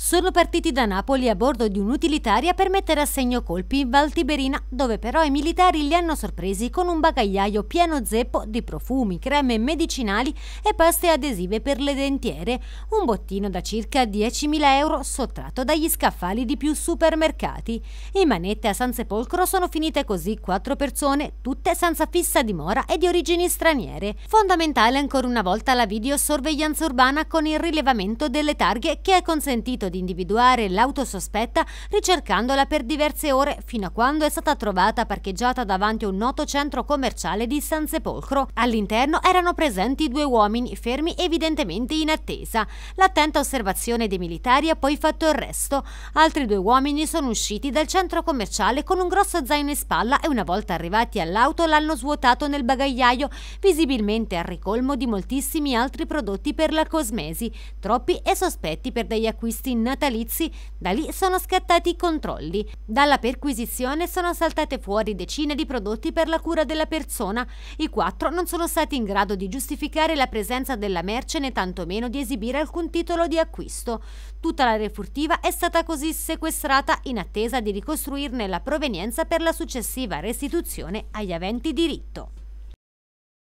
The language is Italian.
sono partiti da Napoli a bordo di un'utilitaria per mettere a segno colpi in Valtiberina, dove però i militari li hanno sorpresi con un bagagliaio pieno zeppo di profumi, creme medicinali e paste adesive per le dentiere, un bottino da circa 10.000 euro sottratto dagli scaffali di più supermercati. In manette a San Sepolcro sono finite così quattro persone, tutte senza fissa dimora e di origini straniere. Fondamentale ancora una volta la videosorveglianza urbana con il rilevamento delle targhe che ha consentito riuscito individuare l'auto sospetta ricercandola per diverse ore fino a quando è stata trovata parcheggiata davanti a un noto centro commerciale di San Sepolcro. All'interno erano presenti due uomini fermi evidentemente in attesa. L'attenta osservazione dei militari ha poi fatto il resto. Altri due uomini sono usciti dal centro commerciale con un grosso zaino in spalla e una volta arrivati all'auto l'hanno svuotato nel bagagliaio, visibilmente a ricolmo di moltissimi altri prodotti per la cosmesi, troppi e sospetti per degli acquisti acquisti natalizi, da lì sono scattati i controlli. Dalla perquisizione sono saltate fuori decine di prodotti per la cura della persona. I quattro non sono stati in grado di giustificare la presenza della merce né tantomeno di esibire alcun titolo di acquisto. Tutta l'area furtiva è stata così sequestrata in attesa di ricostruirne la provenienza per la successiva restituzione agli aventi diritto.